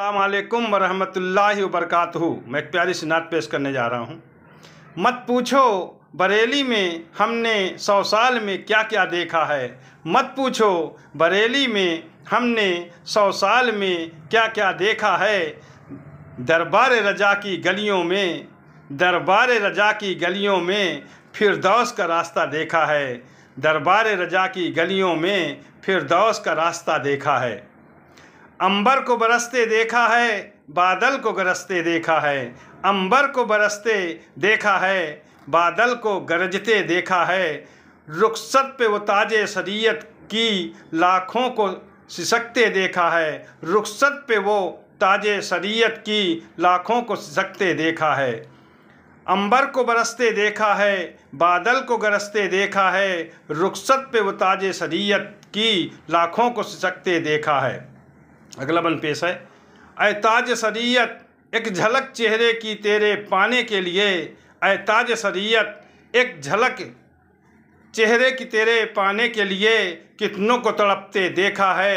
अल्लाम ला वबरकत मैं एक प्यारी सिनात पेश करने जा रहा हूँ मत पूछो बरेली में हमने सौ साल में क्या क्या देखा है मत पूछो बरेली में हमने सौ साल में क्या क्या देखा है दरबार रजा की गलियों में दरबार रजा की गलियों में फिर दौस का रास्ता देखा है दरबार रजा की गलियों में फिर दौस का रास्ता देखा है अंबर को बरसते देखा है बादल को गरजते देखा है अंबर को बरसते देखा है बादल को गरजते देखा है रुखसत पे वो ताजे शरीयत की लाखों को सिसकते देखा है रुखसत पे वो ताजे शरीयत की लाखों को सिसकते देखा है अंबर को बरसते देखा है बादल को गरजते देखा है रुखसत पे वो ताजे शरीयत की लाखों को सिसकते देखा है अगला बन पेश है अ ताज सरीयत एक झलक चेहरे की तेरे पाने के लिए अ ताज सरीयत एक झलक चेहरे की तेरे पाने के लिए कितनों को तड़पते देखा है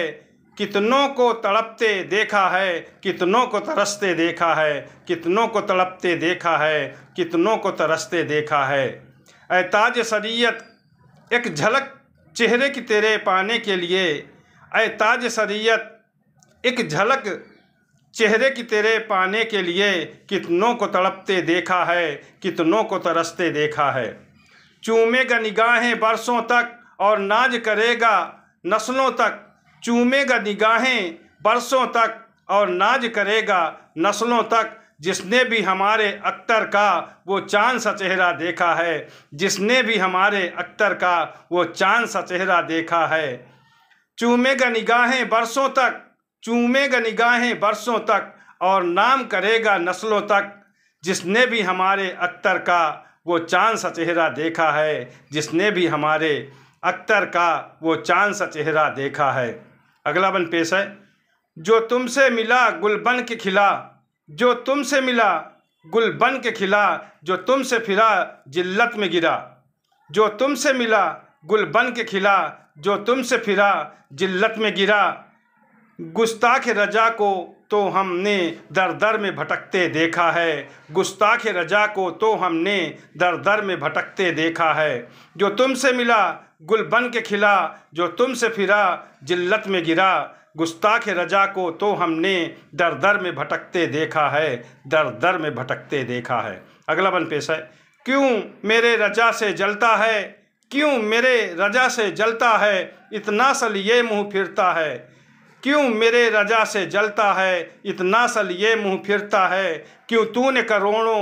कितनों को तड़पते देखा है कितनों को तरसते देखा है कितनों को तड़पते देखा है कितनों को तरसते देखा है ए ताज शरीयत एक झलक चेहरे की तेरे पाने के लिए ए ताज शरीयत एक झलक चेहरे की तेरे पाने के लिए कितनों को तड़पते देखा है कितनों को तरसते देखा है चूमेगा निगाहें बरसों तक और नाज करेगा नस्लों तक चूमेगा निगाहें बरसों तक और नाज करेगा नस्लों तक जिसने भी हमारे अख्तर का वो चांद सा चेहरा देखा है जिसने भी हमारे अख्तर का वो चांद सा चेहरा देखा है चूमेगा निगाहें बरसों तक चूमेगा निगाहें बरसों तक और नाम करेगा नस्लों तक जिसने भी हमारे अख्तर का वो चांद सा चेहरा देखा है जिसने भी हमारे अख्तर का वो चांद सा चेहरा देखा है अगला बन पेश है जो तुमसे मिला गुलबन के खिला जो तुमसे मिला गुलबन के खिला जो तुमसे फिरा जिल्लत में गिरा जो तुमसे मिला गुलबन के खिला जो तुमसे फिरा जिल्लत में गिरा गुस्ताख रजा को तो हमने दर दर में भटकते देखा है गुस्ताख रजा को तो हमने दर दर में भटकते देखा है जो तुमसे मिला गुल बन के खिला जो तुमसे फिरा जिल्लत में गिरा गुस्ताख रजा को तो हमने दर दर में भटकते देखा है दर दर में भटकते देखा है अगला बन पेश है क्यों मेरे रजा से जलता है क्यों मेरे रजा से जलता है इतना सल ये मुँह फिरता है क्यों मेरे रजा से जलता है इतना सल ये मुँह फिरता है क्यों तूने करोड़ों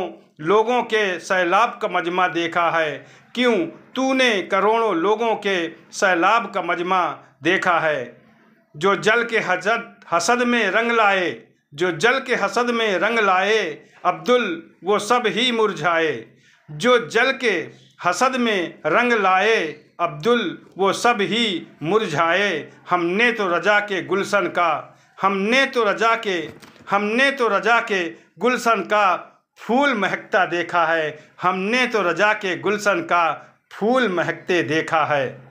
लोगों के सैलाब का मजमा देखा है क्यों तूने करोड़ों लोगों के सैलाब का मजमा देखा है जो जल के हजद हसद में रंग लाए जो जल के हसद में रंग लाए अब्दुल वो सब ही मुरझाए जो जल के हसद में रंग लाए अब्दुल वो सब ही मुरझाए हमने तो रजा के गुलशन का हमने तो रजा के हमने तो रजा के गुलशन का फूल महकता देखा है हमने तो रजा के गुलशन का फूल महकते देखा है